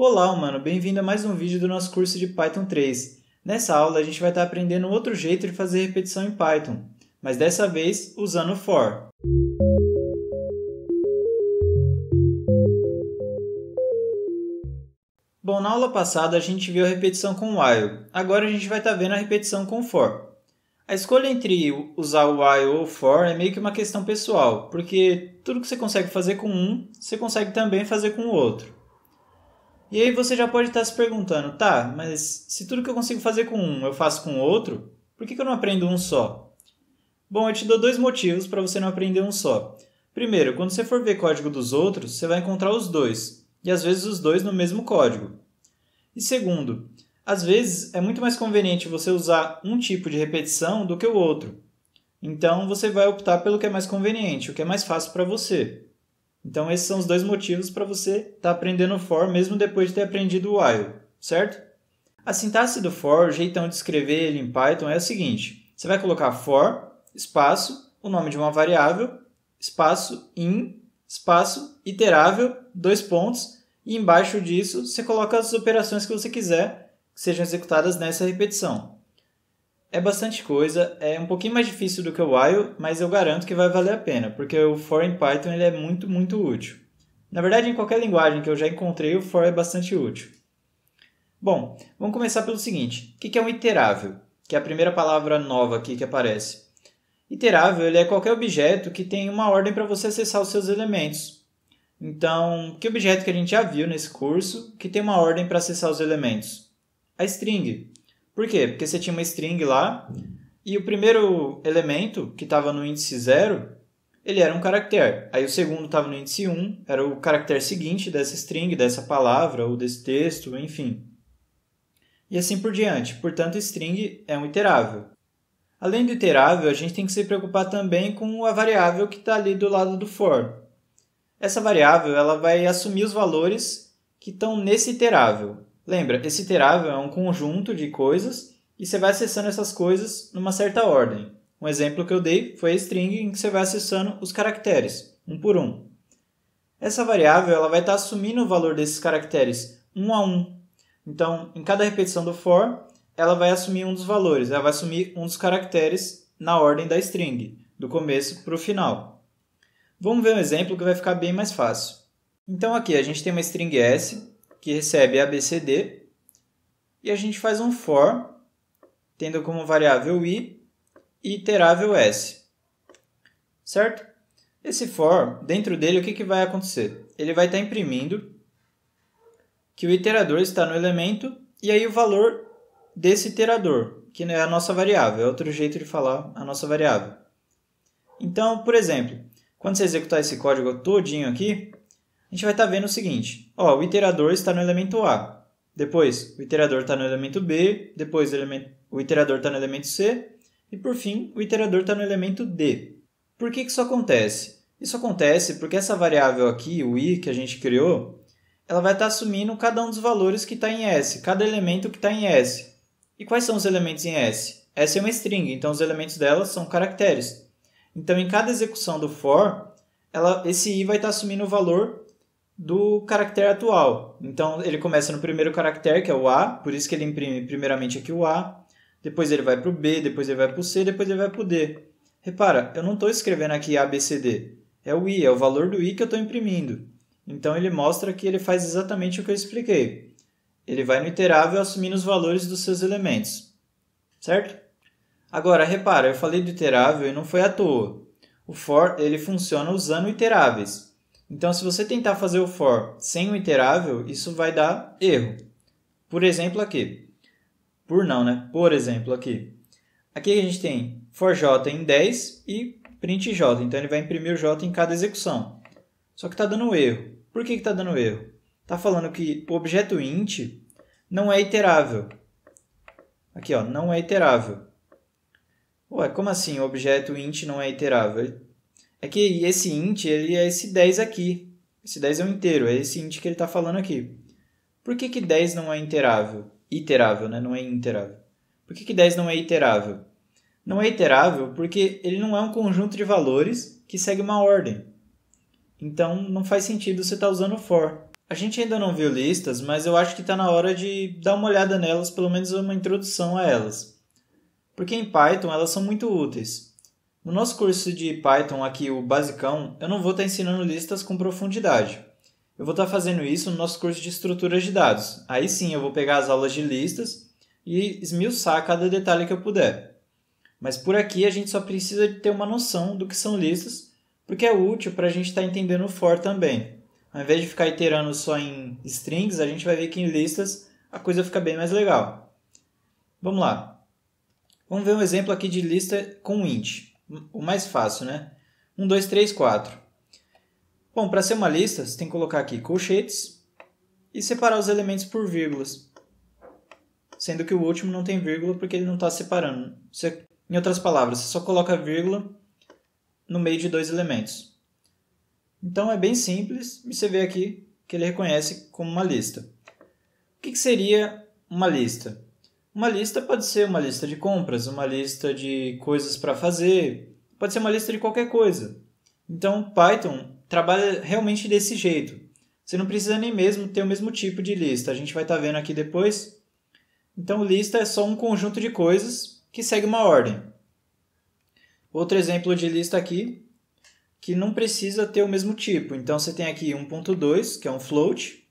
Olá, humano! Bem-vindo a mais um vídeo do nosso curso de Python 3. Nessa aula, a gente vai estar aprendendo outro jeito de fazer repetição em Python, mas dessa vez usando for. Bom, na aula passada a gente viu a repetição com while, agora a gente vai estar vendo a repetição com for. A escolha entre usar o while ou for é meio que uma questão pessoal, porque tudo que você consegue fazer com um, você consegue também fazer com o outro. E aí você já pode estar tá se perguntando, tá, mas se tudo que eu consigo fazer com um eu faço com o outro, por que, que eu não aprendo um só? Bom, eu te dou dois motivos para você não aprender um só. Primeiro, quando você for ver código dos outros, você vai encontrar os dois, e às vezes os dois no mesmo código. E segundo, às vezes é muito mais conveniente você usar um tipo de repetição do que o outro. Então você vai optar pelo que é mais conveniente, o que é mais fácil para você. Então esses são os dois motivos para você estar tá aprendendo for mesmo depois de ter aprendido o while, certo? A sintaxe do for, o jeitão de escrever ele em Python é o seguinte: você vai colocar for espaço, o nome de uma variável, espaço in, espaço iterável, dois pontos, e embaixo disso você coloca as operações que você quiser que sejam executadas nessa repetição. É bastante coisa, é um pouquinho mais difícil do que o while, mas eu garanto que vai valer a pena, porque o for em Python ele é muito, muito útil. Na verdade, em qualquer linguagem que eu já encontrei, o for é bastante útil. Bom, vamos começar pelo seguinte: o que é um iterável? Que é a primeira palavra nova aqui que aparece. Iterável ele é qualquer objeto que tem uma ordem para você acessar os seus elementos. Então, que objeto que a gente já viu nesse curso que tem uma ordem para acessar os elementos? A string, por quê? Porque você tinha uma string lá e o primeiro elemento que estava no índice 0, ele era um caractere. Aí o segundo estava no índice 1, um, era o caractere seguinte dessa string, dessa palavra ou desse texto, enfim. E assim por diante. Portanto, string é um iterável. Além do iterável, a gente tem que se preocupar também com a variável que está ali do lado do for. Essa variável ela vai assumir os valores que estão nesse iterável. Lembra, esse iterável é um conjunto de coisas e você vai acessando essas coisas numa certa ordem. Um exemplo que eu dei foi a string em que você vai acessando os caracteres, um por um. Essa variável ela vai estar tá assumindo o valor desses caracteres um a um. Então, em cada repetição do for, ela vai assumir um dos valores, ela vai assumir um dos caracteres na ordem da string, do começo para o final. Vamos ver um exemplo que vai ficar bem mais fácil. Então aqui a gente tem uma string s que recebe ABCD, e a gente faz um for, tendo como variável i e iterável s. Certo? Esse for, dentro dele, o que, que vai acontecer? Ele vai estar tá imprimindo que o iterador está no elemento e aí o valor desse iterador, que não é a nossa variável, é outro jeito de falar a nossa variável. Então, por exemplo, quando você executar esse código todinho aqui, a gente vai estar tá vendo o seguinte. Ó, o iterador está no elemento A. Depois, o iterador está no elemento B. Depois, o, elemento, o iterador está no elemento C. E, por fim, o iterador está no elemento D. Por que, que isso acontece? Isso acontece porque essa variável aqui, o i, que a gente criou, ela vai estar tá assumindo cada um dos valores que está em S, cada elemento que está em S. E quais são os elementos em S? S é uma string, então os elementos dela são caracteres. Então, em cada execução do for, ela, esse i vai estar tá assumindo o valor do caractere atual. Então ele começa no primeiro caractere, que é o A, por isso que ele imprime primeiramente aqui o A, depois ele vai para o B, depois ele vai para o C, depois ele vai para o D. Repara, eu não estou escrevendo aqui A, B, C, D. É o I, é o valor do I que eu estou imprimindo. Então ele mostra que ele faz exatamente o que eu expliquei. Ele vai no iterável assumindo os valores dos seus elementos. Certo? Agora, repara, eu falei do iterável e não foi à toa. O for ele funciona usando iteráveis. Então, se você tentar fazer o for sem o iterável, isso vai dar erro. Por exemplo, aqui. Por não, né? Por exemplo, aqui. Aqui a gente tem for j em 10 e print j. Então, ele vai imprimir o j em cada execução. Só que está dando erro. Por que está dando erro? Está falando que o objeto int não é iterável. Aqui, ó, não é iterável. Ué, como assim o objeto int não é iterável? é que esse int ele é esse 10 aqui. Esse 10 é um inteiro, é esse int que ele está falando aqui. Por que, que 10 não é interável? Iterável, né? Não é interável. Por que, que 10 não é iterável? Não é iterável porque ele não é um conjunto de valores que segue uma ordem. Então não faz sentido você estar tá usando for. A gente ainda não viu listas, mas eu acho que está na hora de dar uma olhada nelas, pelo menos uma introdução a elas. Porque em Python elas são muito úteis. No nosso curso de Python aqui, o basicão, eu não vou estar tá ensinando listas com profundidade. Eu vou estar tá fazendo isso no nosso curso de estruturas de dados. Aí sim eu vou pegar as aulas de listas e esmiuçar cada detalhe que eu puder. Mas por aqui a gente só precisa de ter uma noção do que são listas, porque é útil para a gente estar tá entendendo o for também. Ao invés de ficar iterando só em strings, a gente vai ver que em listas a coisa fica bem mais legal. Vamos lá. Vamos ver um exemplo aqui de lista com int o mais fácil, né? 1, 2, 3, 4. Bom, para ser uma lista, você tem que colocar aqui colchetes e separar os elementos por vírgulas. Sendo que o último não tem vírgula porque ele não está separando. Você, em outras palavras, você só coloca vírgula no meio de dois elementos. Então é bem simples e você vê aqui que ele reconhece como uma lista. O que, que seria uma lista? Uma lista pode ser uma lista de compras, uma lista de coisas para fazer, pode ser uma lista de qualquer coisa. Então, Python trabalha realmente desse jeito. Você não precisa nem mesmo ter o mesmo tipo de lista. A gente vai estar tá vendo aqui depois. Então, lista é só um conjunto de coisas que segue uma ordem. Outro exemplo de lista aqui, que não precisa ter o mesmo tipo. Então, você tem aqui 1.2, que é um float,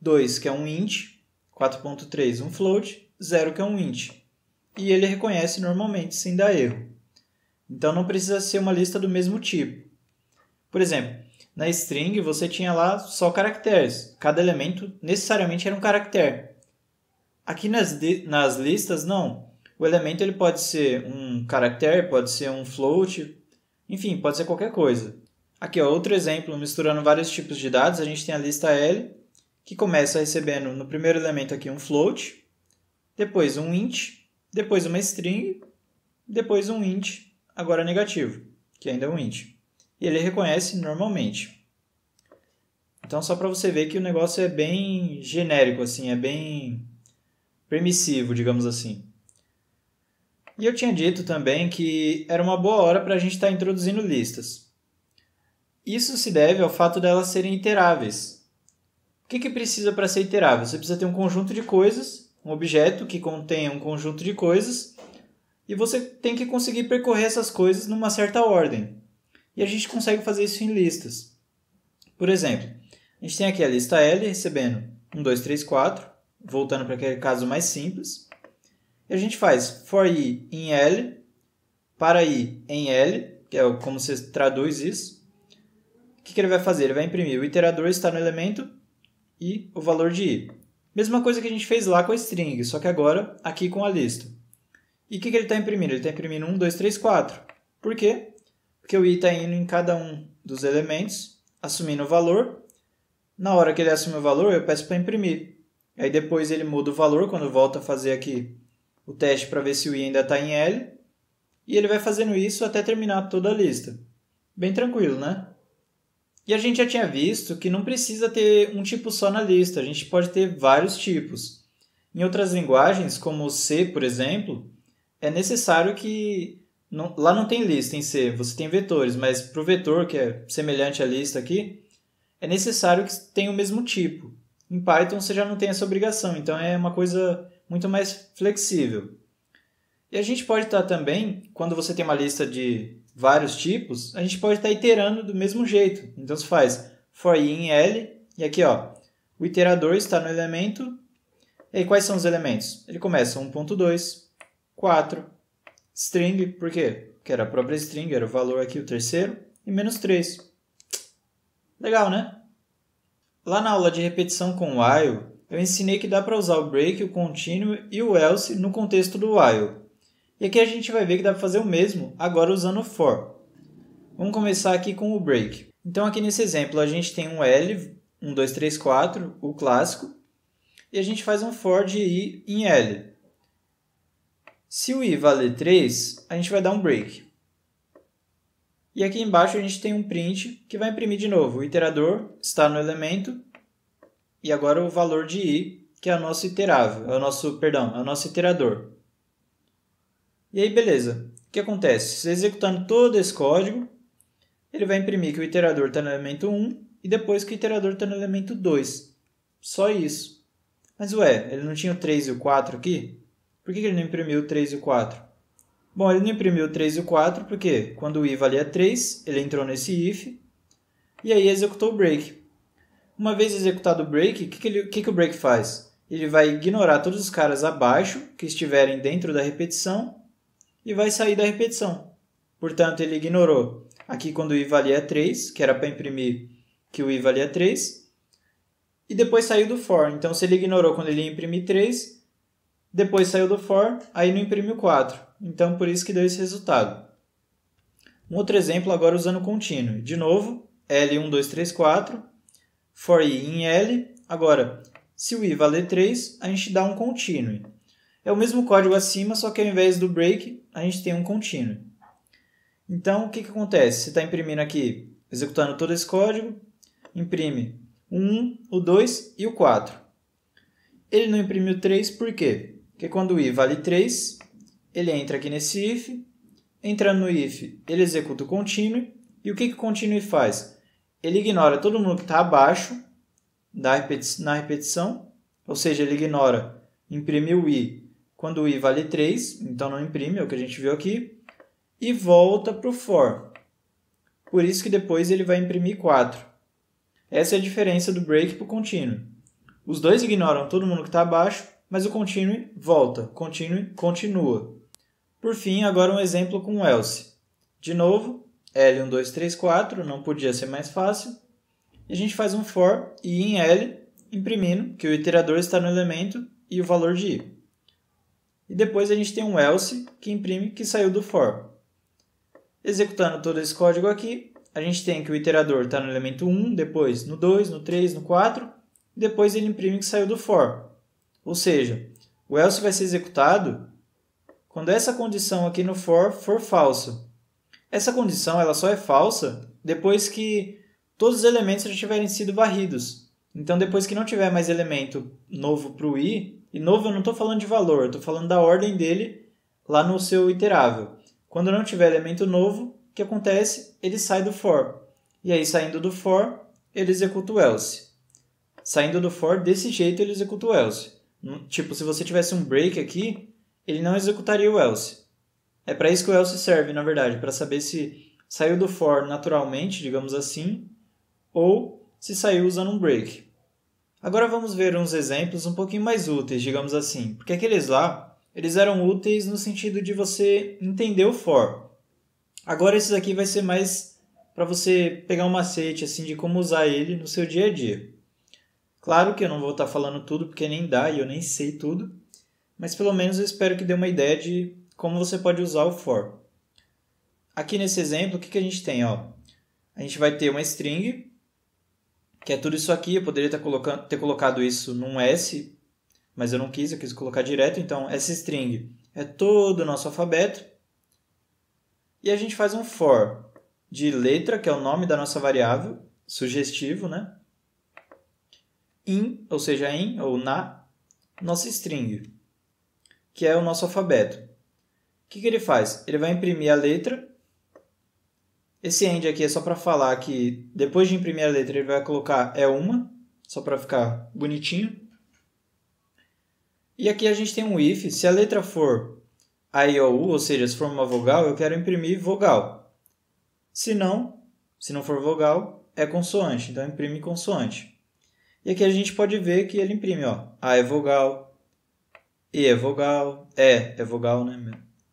2, que é um int, 4.3, um float, zero que é um int. E ele reconhece normalmente sem dar erro. Então não precisa ser uma lista do mesmo tipo. Por exemplo, na string você tinha lá só caracteres. Cada elemento necessariamente era um caractere. Aqui nas, nas listas, não. O elemento ele pode ser um caractere, pode ser um float, enfim, pode ser qualquer coisa. Aqui, ó, outro exemplo, misturando vários tipos de dados, a gente tem a lista L, que começa recebendo no primeiro elemento aqui um float, depois um int, depois uma string, depois um int, agora negativo, que ainda é um int. E ele reconhece normalmente. Então, só para você ver que o negócio é bem genérico, assim, é bem permissivo, digamos assim. E eu tinha dito também que era uma boa hora para a gente estar tá introduzindo listas. Isso se deve ao fato delas serem iteráveis. O que, que precisa para ser iterável? Você precisa ter um conjunto de coisas um objeto que contém um conjunto de coisas e você tem que conseguir percorrer essas coisas numa certa ordem. E a gente consegue fazer isso em listas. Por exemplo, a gente tem aqui a lista L recebendo 1, 2, 3, 4, voltando para aquele caso mais simples. E a gente faz for i em L, para i em L, que é como você traduz isso. O que, que ele vai fazer? Ele vai imprimir o iterador está no elemento e o valor de i. Mesma coisa que a gente fez lá com a string, só que agora aqui com a lista. E o que, que, ele está imprimindo? Ele está imprimindo 1, 2, 3, 4. Por quê? Porque o i está indo em cada um dos elementos, assumindo o valor. Na hora que ele assume o valor, eu peço para imprimir. Aí depois ele muda o valor quando volta a fazer aqui o teste para ver se o i ainda está em L. E ele vai fazendo isso até terminar toda a lista. Bem tranquilo, né? E a gente já tinha visto que não precisa ter um tipo só na lista, a gente pode ter vários tipos. Em outras linguagens, como o C, por exemplo, é necessário que. Não, lá não tem lista em C, você tem vetores, mas para o vetor, que é semelhante à lista aqui, é necessário que tenha o mesmo tipo. Em Python você já não tem essa obrigação, então é uma coisa muito mais flexível. E a gente pode estar também, quando você tem uma lista de vários tipos, a gente pode estar tá iterando do mesmo jeito. Então se faz for i em L, e aqui ó, o iterador está no elemento. E aí, quais são os elementos? Ele começa 1.2, 4, string, por quê? Porque era a própria string, era o valor aqui, o terceiro, e menos 3. Legal, né? Lá na aula de repetição com while, eu ensinei que dá para usar o break, o continue e o else no contexto do while. E aqui a gente vai ver que dá para fazer o mesmo, agora usando for. Vamos começar aqui com o break. Então aqui nesse exemplo a gente tem um L, um 2, 3, 4, o clássico, e a gente faz um for de I em L. Se o I valer 3, a gente vai dar um break. E aqui embaixo a gente tem um print que vai imprimir de novo. O iterador está no elemento e agora o valor de i, que é o nosso iterável, é o nosso, perdão, é o nosso iterador. E aí, beleza. O que acontece? Executando todo esse código, ele vai imprimir que o iterador está no elemento 1 e depois que o iterador está no elemento 2. Só isso. Mas ué, ele não tinha o 3 e o 4 aqui? Por que ele não imprimiu o 3 e o 4? Bom, ele não imprimiu o 3 e o 4 porque quando o i valia 3, ele entrou nesse if e aí executou o break. Uma vez executado o break, o que, que, que, que o break faz? Ele vai ignorar todos os caras abaixo que estiverem dentro da repetição e vai sair da repetição. Portanto, ele ignorou aqui quando o i valia 3, que era para imprimir que o i valia 3, e depois saiu do for. Então, se ele ignorou quando ele ia imprimir 3, depois saiu do for, aí não imprimiu 4. Então, por isso que deu esse resultado. Um outro exemplo agora usando contínuo. De novo, L1234, for i em L. Agora, se o i valer 3, a gente dá um contínuo. É o mesmo código acima, só que ao invés do break, a gente tem um contínuo. Então, o que, que acontece? Você está imprimindo aqui, executando todo esse código, imprime o 1, o 2 e o 4. Ele não imprime o 3 por quê? Porque quando o i vale 3, ele entra aqui nesse if, entrando no if, ele executa o contínuo, e o que, que o contínuo faz? Ele ignora todo mundo que está abaixo da repeti na repetição, ou seja, ele ignora imprimir o i quando o i vale 3, então não imprime, é o que a gente viu aqui. E volta para o for. Por isso que depois ele vai imprimir 4. Essa é a diferença do break para o continue. Os dois ignoram todo mundo que está abaixo, mas o continue volta, continue continua. Por fim, agora um exemplo com else. De novo, L1234, não podia ser mais fácil. E a gente faz um for i em L, imprimindo que o iterador está no elemento e o valor de i. E depois a gente tem um else que imprime que saiu do for. Executando todo esse código aqui, a gente tem que o iterador está no elemento 1, depois no 2, no 3, no 4, e depois ele imprime que saiu do for. Ou seja, o else vai ser executado quando essa condição aqui no for for falsa. Essa condição ela só é falsa depois que todos os elementos já tiverem sido varridos. Então, depois que não tiver mais elemento novo para o i, e novo eu não estou falando de valor, eu estou falando da ordem dele lá no seu iterável. Quando não tiver elemento novo, o que acontece? Ele sai do for. E aí, saindo do for, ele executa o else. Saindo do for, desse jeito ele executa o else. Tipo, se você tivesse um break aqui, ele não executaria o else. É para isso que o else serve, na verdade, para saber se saiu do for naturalmente, digamos assim, ou se saiu usando um break. Agora vamos ver uns exemplos um pouquinho mais úteis, digamos assim, porque aqueles lá, eles eram úteis no sentido de você entender o for. Agora esses aqui vai ser mais para você pegar um macete assim de como usar ele no seu dia a dia. Claro que eu não vou estar tá falando tudo porque nem dá e eu nem sei tudo, mas pelo menos eu espero que dê uma ideia de como você pode usar o for. Aqui nesse exemplo, o que, que a gente tem? Ó? A gente vai ter uma string que é tudo isso aqui. Eu poderia ter, colocando, ter colocado isso num S, mas eu não quis, eu quis colocar direto. Então, essa string é todo o nosso alfabeto. E a gente faz um for de letra, que é o nome da nossa variável, sugestivo, né? In, ou seja, em ou na, nossa string, que é o nosso alfabeto. O que, que ele faz? Ele vai imprimir a letra esse end aqui é só para falar que depois de imprimir a letra ele vai colocar é uma, só para ficar bonitinho. E aqui a gente tem um if, se a letra for a i ou u, ou seja, se for uma vogal, eu quero imprimir vogal. Se não, se não for vogal, é consoante, então imprime consoante. E aqui a gente pode ver que ele imprime, ó, a é vogal, e é vogal, é é vogal, né?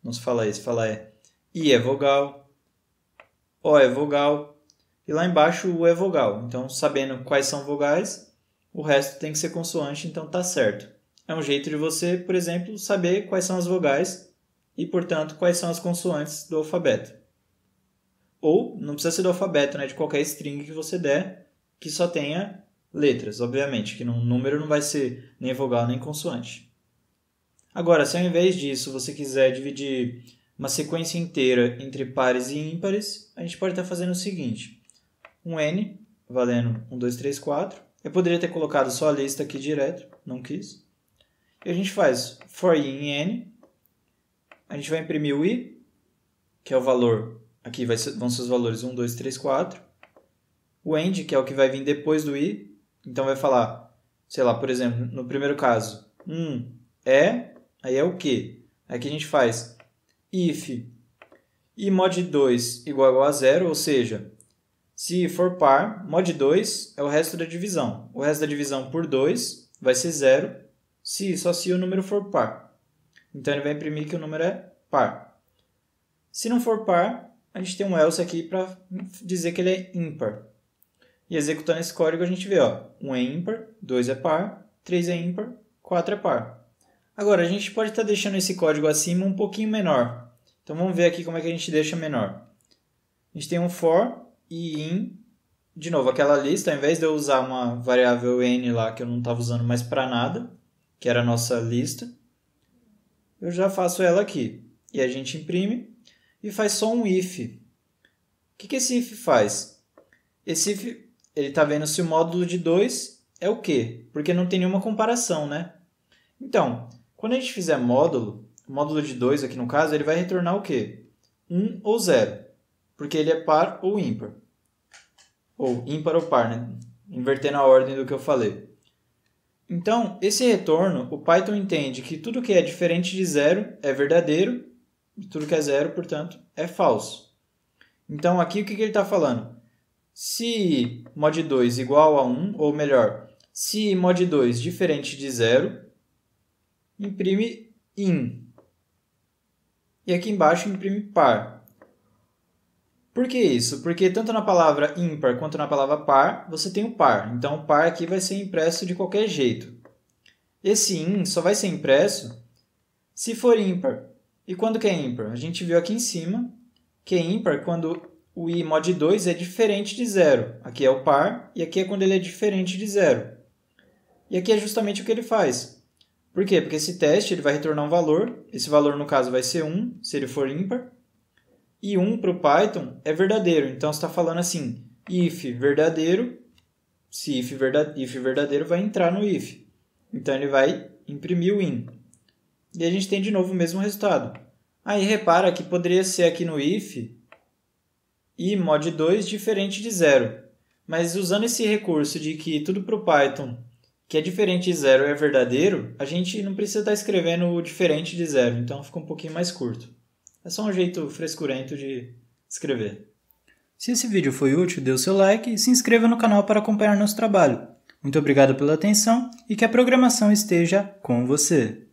Não se fala isso, se fala é. I é vogal, o é vogal e lá embaixo o é vogal. Então, sabendo quais são vogais, o resto tem que ser consoante, então está certo. É um jeito de você, por exemplo, saber quais são as vogais e, portanto, quais são as consoantes do alfabeto. Ou não precisa ser do alfabeto, né, de qualquer string que você der, que só tenha letras, obviamente, que no número não vai ser nem vogal nem consoante. Agora, se ao invés disso você quiser dividir uma sequência inteira entre pares e ímpares, a gente pode estar fazendo o seguinte. Um N valendo 1, 2, 3, 4. Eu poderia ter colocado só a lista aqui direto, não quis. E a gente faz for i em N. A gente vai imprimir o i, que é o valor. Aqui ser, vão ser os valores 1, 2, 3, 4. O end, que é o que vai vir depois do i. Então vai falar, sei lá, por exemplo, no primeiro caso, 1 um é, aí é o que? Aqui a gente faz if e mod 2 igual a zero, ou seja, se for par, mod 2 é o resto da divisão. O resto da divisão por 2 vai ser zero, se, só se o número for par. Então ele vai imprimir que o número é par. Se não for par, a gente tem um else aqui para dizer que ele é ímpar. E executando esse código a gente vê, ó, 1 é ímpar, 2 é par, 3 é ímpar, 4 é par. Agora, a gente pode estar tá deixando esse código acima um pouquinho menor. Então vamos ver aqui como é que a gente deixa menor. A gente tem um for e in, de novo, aquela lista, ao invés de eu usar uma variável n lá que eu não estava usando mais para nada, que era a nossa lista, eu já faço ela aqui. E a gente imprime e faz só um if. O que, que esse if faz? Esse if ele está vendo se o módulo de 2 é o quê? Porque não tem nenhuma comparação, né? Então, quando a gente fizer módulo, módulo de 2 aqui no caso, ele vai retornar o quê? 1 um ou 0, porque ele é par ou ímpar. Ou ímpar ou par, né? Invertendo a ordem do que eu falei. Então, esse retorno, o Python entende que tudo que é diferente de zero é verdadeiro, e tudo que é zero, portanto, é falso. Então, aqui o que, que ele está falando? Se mod 2 igual a 1, ou melhor, se mod 2 diferente de zero, imprime in. E aqui embaixo imprime par. Por que isso? Porque tanto na palavra ímpar quanto na palavra par, você tem o um par. Então, o par aqui vai ser impresso de qualquer jeito. Esse in só vai ser impresso se for ímpar. E quando que é ímpar? A gente viu aqui em cima que é ímpar quando o i mod 2 é diferente de zero. Aqui é o par e aqui é quando ele é diferente de zero. E aqui é justamente o que ele faz. Por quê? Porque esse teste ele vai retornar um valor, esse valor no caso vai ser 1, se ele for ímpar, e 1 para o Python é verdadeiro. Então você está falando assim, if verdadeiro, se if, if verdadeiro vai entrar no if. Então ele vai imprimir o in. E a gente tem de novo o mesmo resultado. Aí repara que poderia ser aqui no if e mod 2 diferente de zero. Mas usando esse recurso de que tudo para o Python que é diferente de zero é verdadeiro, a gente não precisa estar tá escrevendo o diferente de zero, então fica um pouquinho mais curto. É só um jeito frescurento de escrever. Se esse vídeo foi útil, dê o seu like e se inscreva no canal para acompanhar nosso trabalho. Muito obrigado pela atenção e que a programação esteja com você!